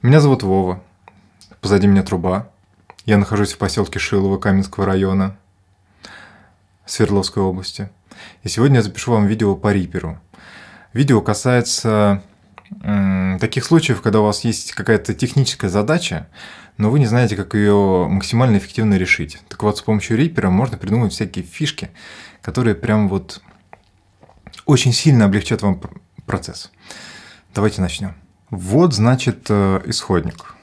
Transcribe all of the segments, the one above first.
Меня зовут Вова. Позади меня труба. Я нахожусь в поселке Шилово Каменского района Свердловской области. И сегодня я запишу вам видео по Риперу. Видео касается таких случаев, когда у вас есть какая-то техническая задача, но вы не знаете, как ее максимально эффективно решить. Так вот, с помощью рипера можно придумать всякие фишки, которые прям вот очень сильно облегчат вам процесс. Давайте начнем. Вот, значит, э, исходник.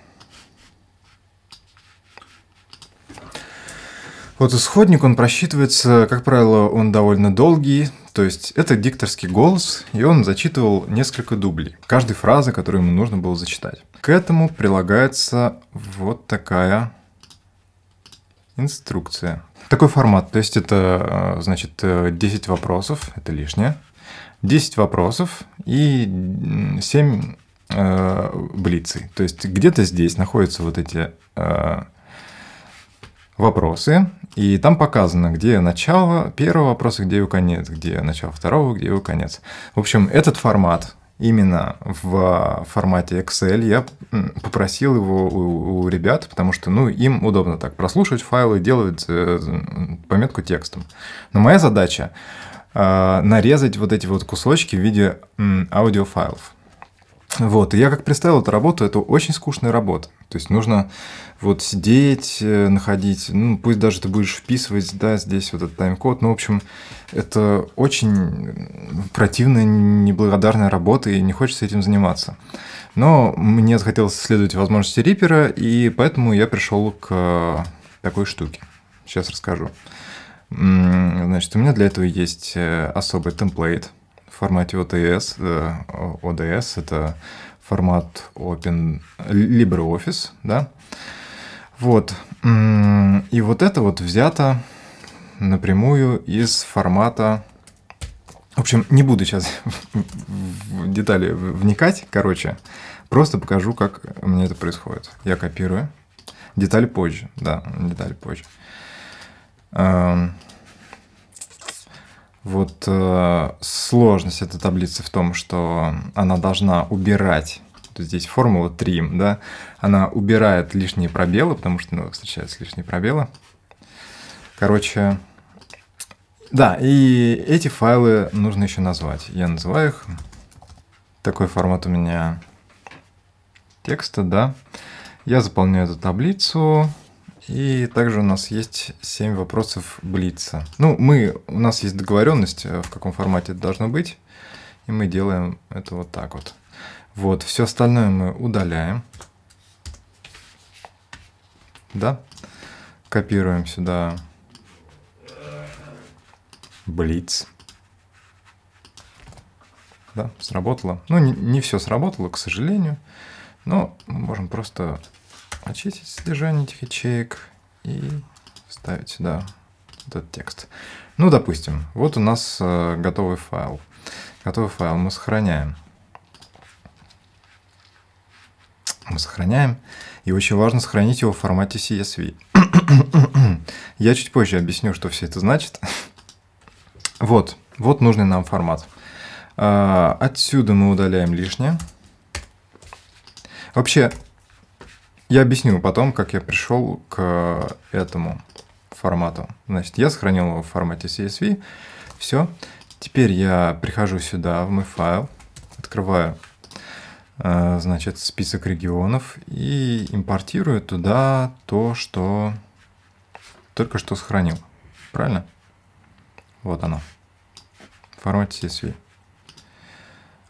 Вот исходник, он просчитывается, как правило, он довольно долгий, то есть это дикторский голос, и он зачитывал несколько дублей, каждой фразы, которую ему нужно было зачитать. К этому прилагается вот такая инструкция. Такой формат, то есть это, э, значит, 10 э, вопросов, это лишнее, 10 вопросов и 7 Э, блицы. То есть где-то здесь находятся вот эти э, вопросы, и там показано, где начало первого вопроса, где его конец, где начало второго, где его конец. В общем, этот формат именно в формате Excel я попросил его у, ребят, потому что ну, им удобно так прослушивать файлы и делать э, пометку текстом. Но моя задача нарезать вот эти вот кусочки в виде аудиофайлов. Вот, и я как представил эту работу, это очень скучная работа. То есть нужно вот сидеть, э, находить, ну, пусть даже ты будешь вписывать, да, здесь вот этот тайм-код. Ну, в общем, это очень противная, неблагодарная работа, и не хочется этим заниматься. Но мне захотелось исследовать возможности Рипера, и поэтому я пришел к такой штуке. Сейчас расскажу. Значит, у меня для этого есть э, особый темплейт – формате ОТС. Э, ОДС – это формат Open LibreOffice, да. Вот. И вот это вот взято напрямую из формата в общем, не буду сейчас в детали вникать, короче, просто покажу, как у меня это происходит. Я копирую. Деталь позже, да, деталь позже. Эм, вот э, сложность этой таблицы в том, что она должна убирать, здесь формула trim, да, она убирает лишние пробелы, потому что ну, встречаются лишние пробелы. Короче, да, и эти файлы нужно еще назвать. Я называю их. Такой формат у меня текста, да. Я заполняю эту таблицу. И также у нас есть 7 вопросов Блица. Ну, мы, у нас есть договоренность, э, в каком формате это должно быть. И мы делаем это вот так вот. Вот, все остальное мы удаляем. Да? Копируем сюда Блиц. Да, сработало. Ну, не, не все сработало, к сожалению. Но мы можем просто очистить содержание этих ячеек и вставить сюда вот этот текст. Ну, допустим, вот у нас э, готовый файл. Готовый файл мы сохраняем. Мы сохраняем. И очень важно сохранить его в формате CSV. Я чуть позже объясню, что все это значит. вот, вот нужный нам формат. Э, отсюда мы удаляем лишнее. Вообще, я объясню потом, как я пришел к этому формату. Значит, я сохранил его в формате CSV. Все. Теперь я прихожу сюда, в мой файл, открываю э, значит, список регионов и импортирую туда то, что только что сохранил. Правильно? Вот оно. В формате CSV.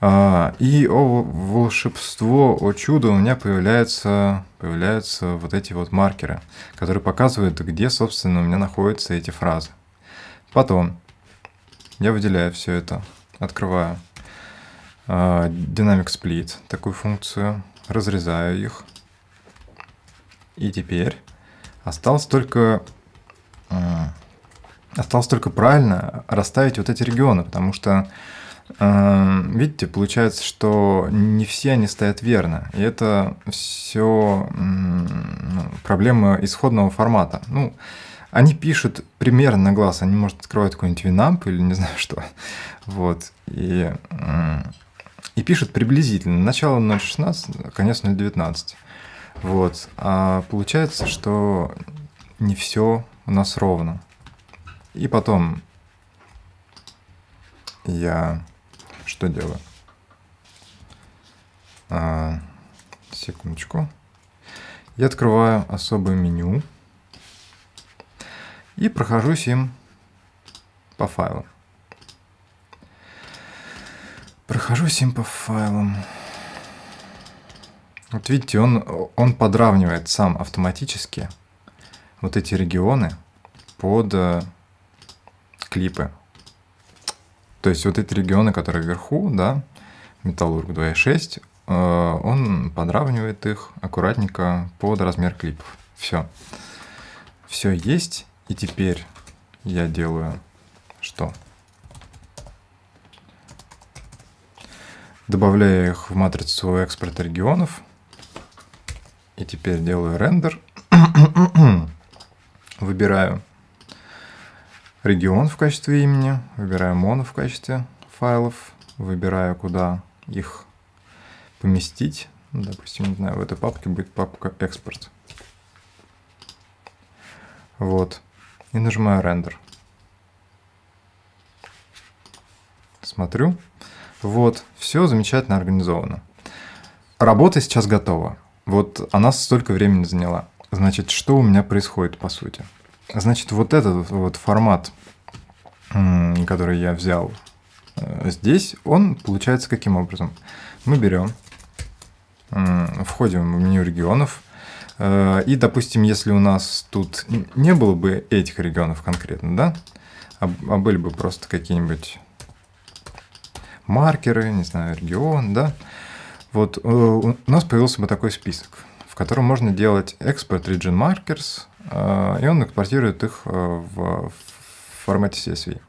А, и о волшебство, о чудо у меня появляются, появляются вот эти вот маркеры, которые показывают, где, собственно, у меня находятся эти фразы. Потом я выделяю все это, открываю а, Dynamic Split, такую функцию, разрезаю их. И теперь осталось только а, осталось только правильно расставить вот эти регионы, потому что Эм, видите, получается, что не все они стоят верно. И это все ну, проблемы исходного формата. Ну, они пишут примерно на глаз, они, может, открывают какой-нибудь винамп или не знаю что. Вот. И, и пишут приблизительно. Начало 0.16, конец 0.19. Вот. А получается, что не все у нас ровно. И потом я что делаю? А, секундочку. Я открываю особое меню и прохожусь им по файлам. Прохожусь им по файлам. Вот видите, он, он подравнивает сам автоматически вот эти регионы под э, клипы. То есть вот эти регионы, которые вверху, да, металлург 2.6, э, он подравнивает их аккуратненько под размер клипов. Все. Все есть. И теперь я делаю что? Добавляю их в матрицу экспорта регионов. И теперь делаю рендер. Выбираю регион в качестве имени, выбираю моно в качестве файлов, выбираю, куда их поместить. Допустим, не знаю, в этой папке будет папка экспорт. Вот. И нажимаю рендер. Смотрю. Вот, все замечательно организовано. Работа сейчас готова. Вот она столько времени заняла. Значит, что у меня происходит по сути? Значит, вот этот вот формат, который я взял э, здесь, он получается каким образом? Мы берем, входим в меню регионов, э, и, допустим, если у нас тут не было бы этих регионов конкретно, да, а, а, были бы просто какие-нибудь маркеры, не знаю, регион, да, вот э, у нас появился бы такой список, в котором можно делать export region markers, а, и он экспортирует их э, в формате CSV.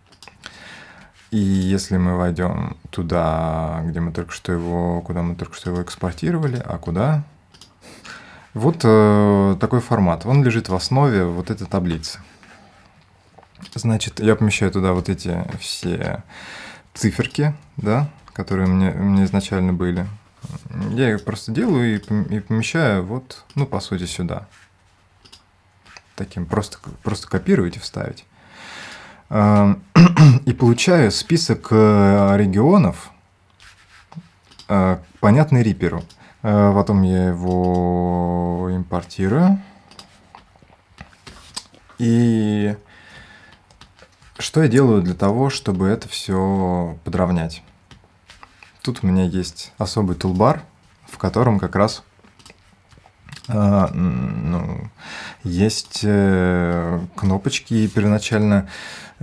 И если мы войдем туда, где мы только что его, куда мы только что его экспортировали, а куда? Вот э, такой формат. Он лежит в основе вот этой таблицы. Значит, я помещаю туда вот эти все циферки, да, которые мне, мне изначально были. Я их просто делаю и, и помещаю вот, ну, по сути, сюда таким, просто, просто копировать и вставить. А, и получаю список э, регионов, э, понятный риперу. Э, потом я его импортирую. И что я делаю для того, чтобы это все подровнять? Тут у меня есть особый тулбар, в котором как раз а, ну, есть э, кнопочки первоначально.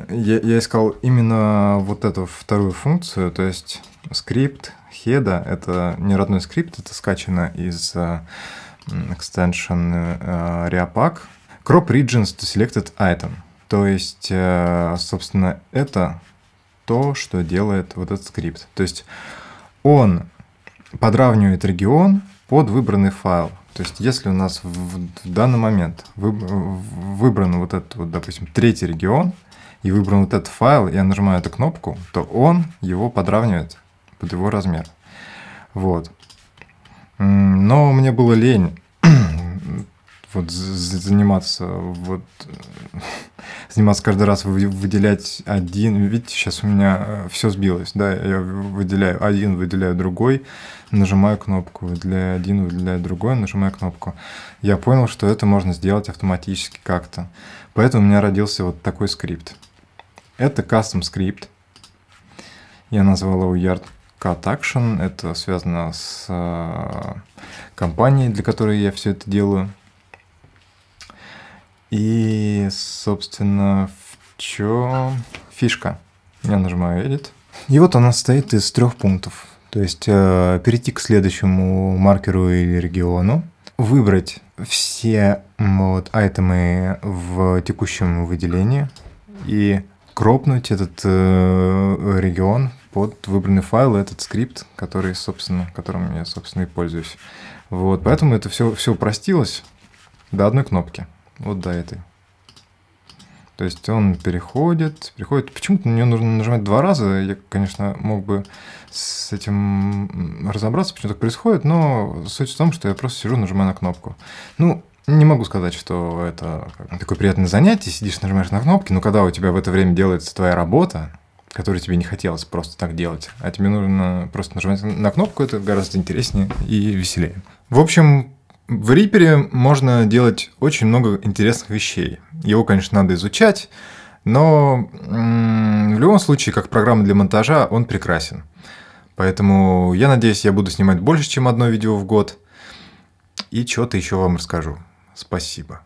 Я, я искал именно вот эту вторую функцию, то есть скрипт хеда, это не родной скрипт, это скачано из extension э, э, reapack. Crop regions to selected item. То есть, собственно, это то, что делает вот этот скрипт. То есть он подравнивает регион под выбранный файл. То есть, если у нас в, в данный момент выбран вот этот, вот, допустим, третий регион, и выбран вот этот файл, я нажимаю эту кнопку, то он его подравнивает под его размер. Вот. Но мне было лень вот заниматься, вот заниматься каждый раз выделять один. Видите, сейчас у меня э, все сбилось, да, я выделяю один, выделяю другой, нажимаю кнопку, выделяю один, выделяю другой, нажимаю кнопку. Я понял, что это можно сделать автоматически как-то. Поэтому у меня родился вот такой скрипт. Это кастом скрипт. Я назвал его Yard Cut Action. Это связано с э, компанией, для которой я все это делаю. И, собственно, в чем фишка? Я нажимаю Edit. И вот она состоит из трех пунктов. То есть э, перейти к следующему маркеру или региону, выбрать все вот, айтемы в текущем выделении и кропнуть этот э, регион под выбранный файл, этот скрипт, который, собственно, которым я, собственно, и пользуюсь. Вот, поэтому это все, все упростилось до одной кнопки вот до этой. То есть он переходит, переходит. Почему-то мне нужно нажимать два раза. Я, конечно, мог бы с этим разобраться, почему так происходит, но суть в том, что я просто сижу, нажимаю на кнопку. Ну, не могу сказать, что это такое приятное занятие, сидишь, нажимаешь на кнопки, но когда у тебя в это время делается твоя работа, которую тебе не хотелось просто так делать, а тебе нужно просто нажимать на кнопку, это гораздо интереснее и веселее. В общем, в Reaper можно делать очень много интересных вещей. Его, конечно, надо изучать, но в любом случае, как программа для монтажа, он прекрасен. Поэтому я надеюсь, я буду снимать больше, чем одно видео в год. И что-то еще вам расскажу. Спасибо.